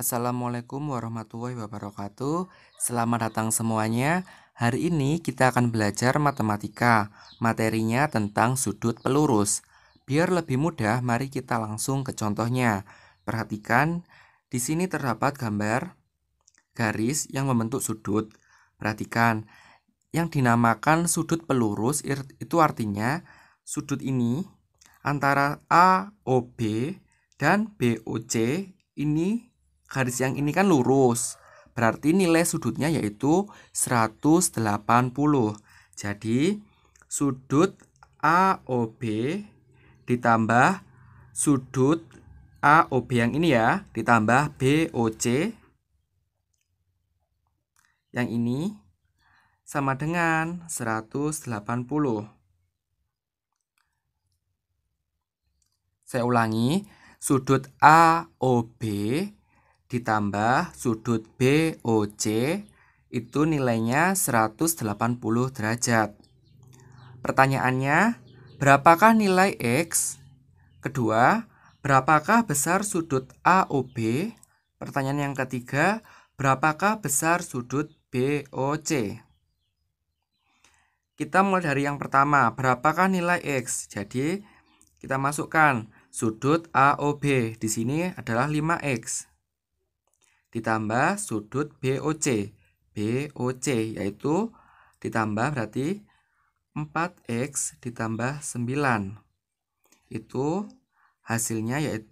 Assalamualaikum warahmatullahi wabarakatuh. Selamat datang semuanya. Hari ini kita akan belajar matematika. Materinya tentang sudut pelurus. Biar lebih mudah, mari kita langsung ke contohnya. Perhatikan, di sini terdapat gambar garis yang membentuk sudut. Perhatikan, yang dinamakan sudut pelurus itu artinya sudut ini antara AOB dan BOC ini Garis yang ini kan lurus. Berarti nilai sudutnya yaitu 180. Jadi sudut AOB ditambah sudut AOB yang ini ya, ditambah BOC yang ini sama dengan 180. Saya ulangi, sudut AOB ditambah sudut BOC itu nilainya 180 derajat. Pertanyaannya, berapakah nilai X? Kedua, berapakah besar sudut AOB? Pertanyaan yang ketiga, berapakah besar sudut BOC? Kita mulai dari yang pertama, berapakah nilai X? Jadi, kita masukkan sudut AOB. Di sini adalah 5X ditambah sudut BOC. BOC yaitu ditambah berarti 4X ditambah 9. Itu hasilnya yaitu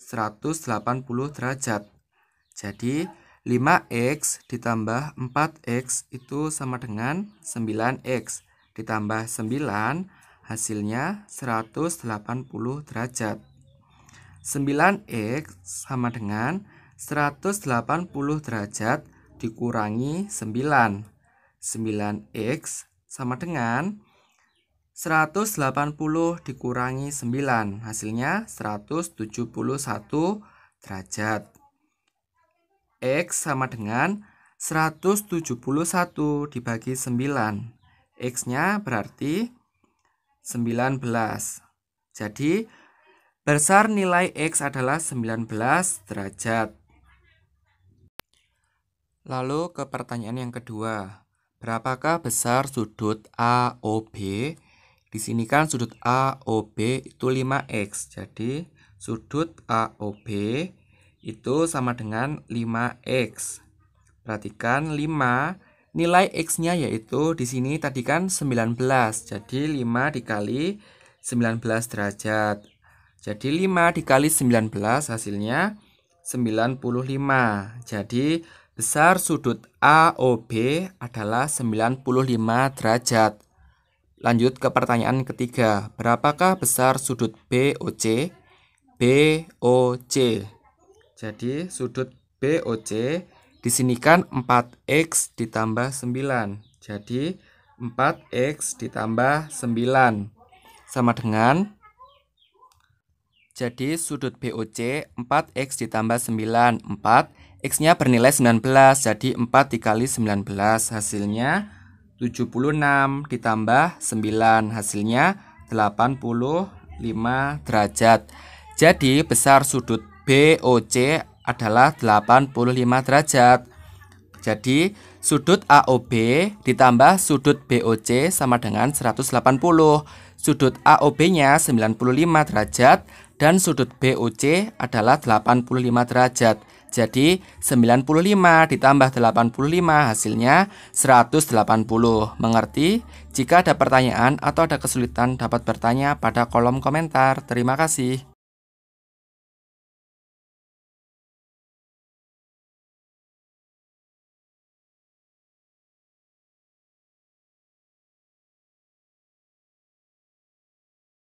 180 derajat. Jadi 5X ditambah 4X itu sama dengan 9X. Ditambah 9 hasilnya 180 derajat. 9X sama dengan 180 derajat dikurangi 9. 9x sama dengan 180 dikurangi 9. Hasilnya 171 derajat. X sama dengan 171 dibagi 9. X-nya berarti 19. Jadi, besar nilai X adalah 19 derajat. Lalu ke pertanyaan yang kedua, berapakah besar sudut AOB? Di sini kan sudut AOB itu 5x. Jadi sudut AOB itu sama dengan 5x. Perhatikan 5 nilai x-nya yaitu di sini tadi kan 19. Jadi 5 dikali 19 derajat. Jadi 5 dikali 19 hasilnya 95. Jadi Besar sudut AOB adalah 95 derajat. Lanjut ke pertanyaan ketiga. Berapakah besar sudut BOC? BOC. Jadi sudut BOC di sini kan 4x ditambah 9. Jadi 4x ditambah 9 sama dengan jadi sudut BOC 4x ditambah 9, 4. X-nya bernilai 19, jadi 4 dikali 19 hasilnya 76 ditambah 9 hasilnya 85 derajat. Jadi besar sudut BOC adalah 85 derajat. Jadi sudut AOB ditambah sudut BOC sama dengan 180. Sudut AOB-nya 95 derajat dan sudut BOC adalah 85 derajat. Jadi 95 ditambah 85 hasilnya 180. Mengerti? Jika ada pertanyaan atau ada kesulitan dapat bertanya pada kolom komentar. Terima kasih.